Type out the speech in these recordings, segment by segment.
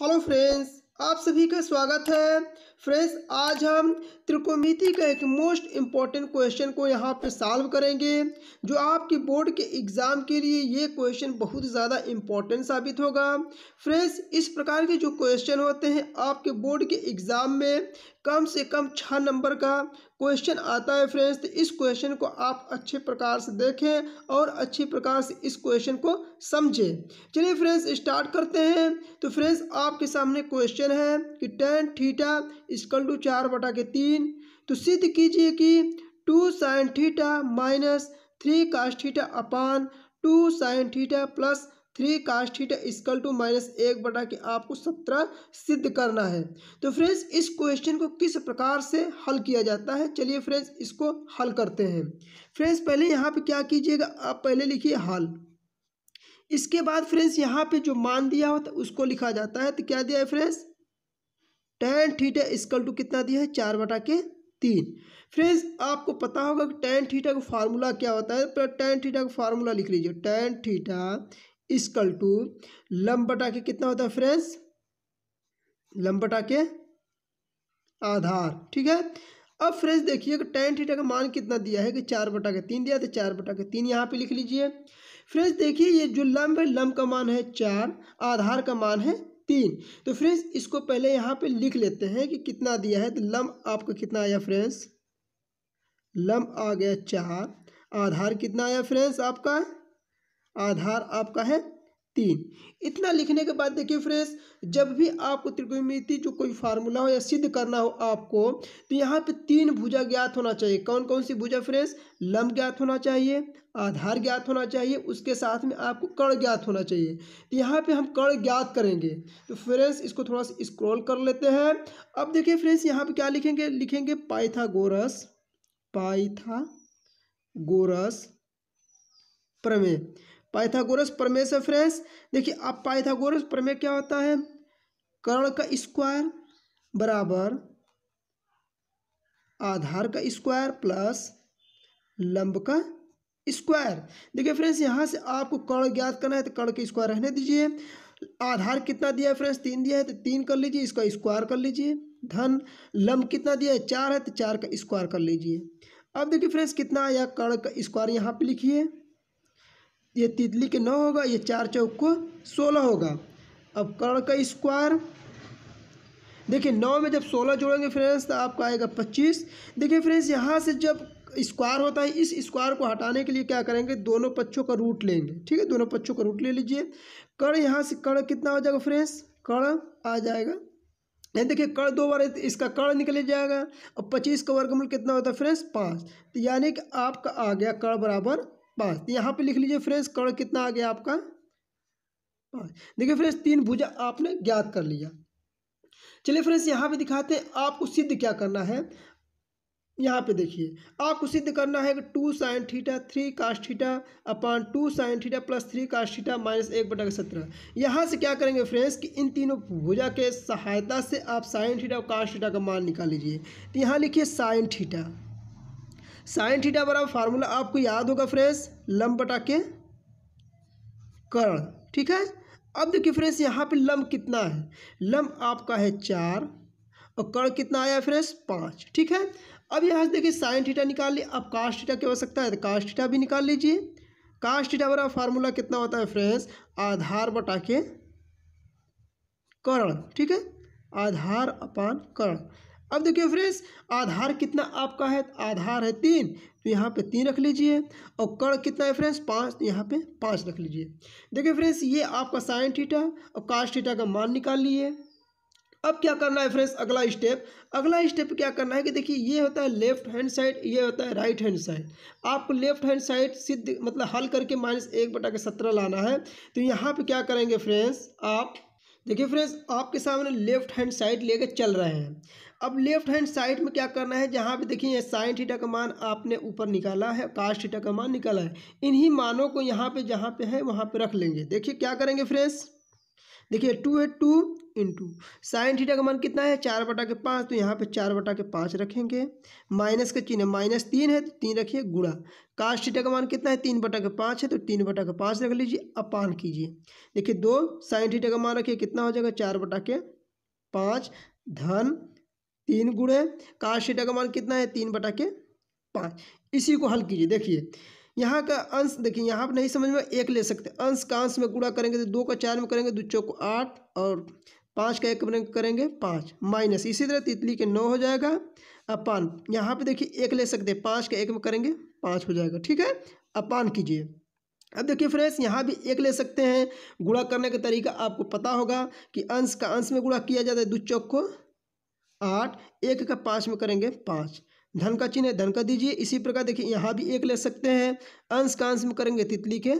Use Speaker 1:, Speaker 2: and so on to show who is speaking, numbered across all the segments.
Speaker 1: hello friends आप सभी का स्वागत है फ्रेंड्स आज हम त्रिकोमिति का एक मोस्ट इम्पॉर्टेंट क्वेश्चन को यहाँ पे सॉल्व करेंगे जो आपके बोर्ड के एग्ज़ाम के लिए ये क्वेश्चन बहुत ज़्यादा इम्पॉर्टेंट साबित होगा फ्रेंड्स इस प्रकार के जो क्वेश्चन होते हैं आपके बोर्ड के एग्ज़ाम में कम से कम छः नंबर का क्वेश्चन आता है फ्रेंड्स तो इस क्वेश्चन को आप अच्छे प्रकार से देखें और अच्छे प्रकार से इस क्वेश्चन को समझें चलिए फ्रेंड्स स्टार्ट करते हैं तो फ्रेंड्स आपके सामने क्वेश्चन है कि टेन थीटा इसकल टू चार बटा के तीन तो सिद्ध कीजिए कि two sine theta minus three cos theta upon two sine theta plus three cos theta is equal two minus एक बटा के आपको सत्रह सिद्ध करना है तो फ्रेंड्स इस क्वेश्चन को किस प्रकार से हल किया जाता है चलिए फ्रेंड्स इसको हल करते हैं फ्रेंड्स पहले यहाँ पे क्या कीजिएगा आप पहले लिखिए हल इसके बाद फ्रेंड्स यहाँ पे जो मान दिया होता है उसको लिखा जाता है तो क्या दिया है friends tan theta is equal two कितना दिया है चार बटा के तीन फ्रेंड्स आपको पता होगा कि टेन थीटा का फार्मूला क्या होता है पर तो टेन थीटा का फार्मूला लिख लीजिए टेन थीटा इसकल टू लंब बटा के कितना होता है फ्रेंड्स लंब बटा के आधार ठीक है अब फ्रेंड्स देखिए कि टेन थीटा का मान कितना दिया है कि चार बटा के तीन दिया तो चार बटा के तीन यहाँ पे लिख लीजिए फ्रेंड्स देखिए ये जो लंब है लंब का मान है चार आधार का मान है तीन तो फ्रेंड्स इसको पहले यहाँ पे लिख लेते हैं कि कितना दिया है तो लंब आपका कितना आया फ्रेंड्स लंब आ गया चार आधार कितना आया फ्रेंड्स आपका आधार आपका है तीन इतना लिखने के बाद देखिए फ्रेंड्स जब भी आपको त्रिकोणमिति जो कोई फार्मूला हो या सिद्ध करना हो आपको तो यहाँ पे तीन भुजा ज्ञात होना चाहिए कौन कौन सी भुजा फ्रेंड्स लंब ज्ञात होना चाहिए आधार ज्ञात होना चाहिए उसके साथ में आपको कड़ ज्ञात होना चाहिए तो यहाँ पे हम कड़ ज्ञात करेंगे तो फ्रेंड्स इसको थोड़ा सा स्क्रॉल कर लेते हैं अब देखिए फ्रेंड्स यहाँ पर क्या लिखेंगे लिखेंगे पाइथागोरस गोरस प्रमेय पाइथागोरस प्रमेय से फ्रेंड्स देखिए अब पाइथागोरस प्रमेय क्या होता है कर्ण का स्क्वायर बराबर आधार का स्क्वायर प्लस लंब का स्क्वायर देखिए फ्रेंड्स यहाँ से आपको कर्ण ज्ञात करना है तो कर्ण का स्क्वायर रहने दीजिए आधार कितना दिया है फ्रेंड्स तीन दिया है तो तीन कर लीजिए इसका स्क्वायर कर लीजिए धन लंब कितना दिया है चार है तो चार का स्क्वायर कर लीजिए अब देखिए फ्रेंड्स कितना आया कर्ण का स्क्वायर यहाँ पे लिखिए ये तितली के नौ होगा ये चार चौक को सोलह होगा अब कर्ण का स्क्वायर देखिए नौ में जब सोलह जोड़ेंगे फ्रेंड्स तो आपका आएगा पच्चीस देखिए फ्रेंड्स यहाँ से जब स्क्वायर होता है इस स्क्वायर को हटाने के लिए क्या करेंगे दोनों पक्षों का रूट लेंगे ठीक है दोनों पक्षों का रूट ले लीजिए कर्ण यहाँ से कर्ण कितना हो जाएगा फ्रेंड्स कर्ण आ जाएगा नहीं देखिए कर दो बार इसका कर निकल जाएगा और पच्चीस का वर्गमूल कितना होता है फ्रेंड्स पाँच तो यानी कि आपका आ गया कर बराबर पाँच तो यहाँ पे लिख लीजिए फ्रेंड्स कर्ण कितना आ गया आपका पाँच देखिए फ्रेंड्स तीन भुजा आपने ज्ञात कर लिया चलिए फ्रेंड्स यहाँ पे दिखाते हैं आपको सिद्ध क्या करना है यहाँ पे देखिए आपको सिद्ध करना है कि two sine theta three cos theta upon two sine theta plus three cos theta minus एक बटा का सत्रह यहाँ से क्या करेंगे फ्रेंड्स कि इन तीनों भुजा के सहायता से आप साइन थीटा और कास्ट थीटा का मान निकाल लीजिए तो यहाँ लिखिए साइन थीटा साइन थीटा बराबर फार्मूला आपको याद होगा फ्रेंड्स लंब बटा के कर्ण ठीक है अब देखिए फ्रेंड्स यहाँ पे लंब कितना है लंब आपका है चार और कर्ण कितना आया फ्रेंड्स पाँच ठीक है अब यहाँ से देखिए साइन थीटा निकाल लिए अब कास्ट थीटा हो सकता है तो कास्ट थीटा भी निकाल लीजिए कास्ट थीटा बराबर फार्मूला कितना होता है फ्रेंड्स आधार बटा के कर्ण ठीक है आधार अपान कर्ण अब देखिए फ्रेंड्स आधार कितना आपका है आधार है तीन तो यहाँ पे तीन रख लीजिए और कर्ण कितना है फ्रेंड्स पाँच तो यहाँ पे पाँच रख लीजिए देखिए फ्रेंड्स ये आपका साइन थीटा और कास्ट थीटा का मान निकाल लिए अब क्या करना है फ्रेंड्स अगला स्टेप अगला स्टेप क्या करना है कि देखिए ये होता है लेफ्ट हैंड साइड ये होता है राइट हैंड साइड आपको लेफ्ट हैंड साइड सिद्ध मतलब हल करके माइनस एक बटा के सत्रह लाना है तो यहाँ पे क्या करेंगे फ्रेंड्स आप देखिए फ्रेंड्स आपके सामने लेफ्ट हैंड साइड लेकर चल रहे हैं अब लेफ्ट हैंड साइड में क्या करना है जहाँ पे देखिए साइन थीटा का मान आपने ऊपर निकाला है कास्ट थीटा का मान निकाला है इन्हीं मानों को यहाँ पे जहाँ पे है वहाँ पे रख लेंगे देखिए क्या करेंगे फ्रेंड्स देखिए टू है टू इंटू साइन थीटा का मान कितना है चार बटा के पाँच तो यहाँ पे चार बटा के पाँच रखेंगे माइनस का चिन्ह माइनस तीन है तो तीन रखिए गुड़ा कास्ट थीटा का मान कितना है तीन बटा के पाँच है तो तीन बटा के पाँच रख लीजिए अपान कीजिए देखिए दो साइन थीटा का मान रखिए कितना हो जाएगा चार बटा के पाँच धन तीन गुण है कार्बसीटा का मान कितना है तीन बटा के पाँच इसी को हल कीजिए देखिए यहाँ का अंश देखिए यहाँ पर नहीं समझ में एक ले सकते अंश का अंश में गुणा करेंगे तो दो का चार में करेंगे दो तो चौक आठ और पाँच का एक में करेंगे पाँच माइनस इसी तरह तितली के नौ हो जाएगा अपान यहाँ पे देखिए एक ले सकते हैं पाँच का एक में करेंगे पाँच हो जाएगा ठीक है अपान कीजिए अब देखिए फ्रेंड्स यहाँ भी एक ले सकते हैं गुणा करने का तरीका आपको पता होगा कि अंश का अंश में गुणा किया जाता है दो चौक को आठ एक का पाँच में करेंगे पाँच धन का चिन्ह है धन का दीजिए इसी प्रकार देखिए यहाँ भी एक ले सकते हैं अंश का अंश में करेंगे तितली के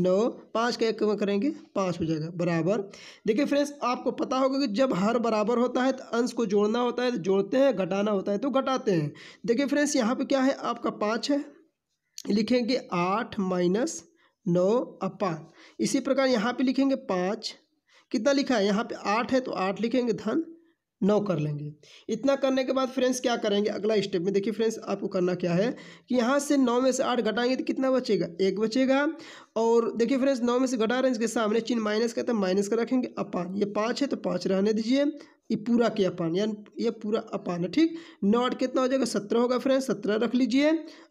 Speaker 1: नौ पाँच का एक में करेंगे पाँच हो जाएगा बराबर देखिए फ्रेंड्स आपको पता होगा कि जब हर बराबर होता है तो अंश को जोड़ना होता है तो जोड़ते हैं घटाना होता है तो घटाते हैं देखिए फ्रेंड्स यहाँ पर क्या है आपका पाँच है लिखेंगे आठ माइनस नौ और पाँच इसी प्रकार यहाँ पे लिखेंगे पाँच कितना लिखा है यहाँ पे आठ है तो आठ लिखेंगे धन नौ कर लेंगे इतना करने के बाद फ्रेंड्स क्या करेंगे अगला स्टेप में देखिए फ्रेंड्स आपको करना क्या है कि यहाँ से नौ में से आठ घटाएंगे तो कितना बचेगा एक बचेगा और देखिए फ्रेंड्स नौ में से घटा रहे हैं इसके सामने चिन्ह माइनस का तो माइनस का रखेंगे अब पाँच ये पाँच है तो पाँच रहने दीजिए ये पूरा के अपान यानी ये पूरा अपान है ठीक नॉट कितना हो जाएगा सत्रह होगा फ्रेंड्स सत्रह रख लीजिए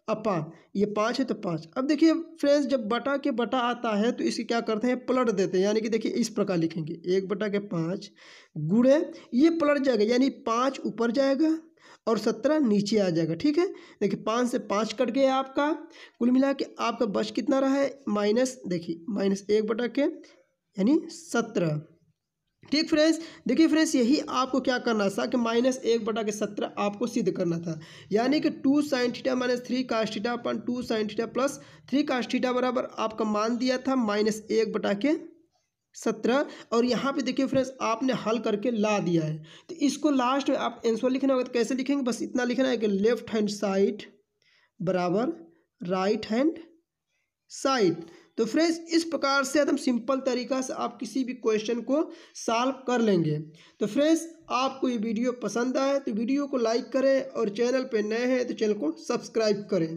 Speaker 1: अपान ये पाँच है तो पाँच अब देखिए फ्रेंड्स जब बटा के बटा आता है तो इसे क्या करते हैं पलट देते हैं यानी कि देखिए इस प्रकार लिखेंगे एक बटा के पाँच गुड़े ये पलट जाएगा यानी पाँच ऊपर जाएगा और सत्रह नीचे आ जाएगा ठीक है देखिए पाँच से पाँच कट गया आपका कुल मिला के आपका बच कितना रहा है माइनस देखिए माइनस एक बटा के यानी सत्रह ठीक फ्रेंड्स देखिए फ्रेंड्स यही आपको क्या करना था कि माइनस एक बटा के सत्रह आपको सिद्ध करना था यानी कि two sine theta minus three cos theta upon two sine theta plus three cos theta बराबर आपका मान दिया था माइनस एक बटा के सत्रह और यहाँ पे देखिए फ्रेंड्स आपने हल करके ला दिया है तो इसको लास्ट में आप एंसर लिखना होगा तो कैसे लिखेंगे बस इतना लिखना है कि लेफ्ट हैंड साइड बराबर राइट हैंड साइड तो फ्रेंड्स इस प्रकार से एकदम सिंपल तरीका से आप किसी भी क्वेश्चन को सॉल्व कर लेंगे तो फ्रेंड्स आपको ये वीडियो पसंद आए तो वीडियो को लाइक करें और चैनल पर नए हैं तो चैनल को सब्सक्राइब करें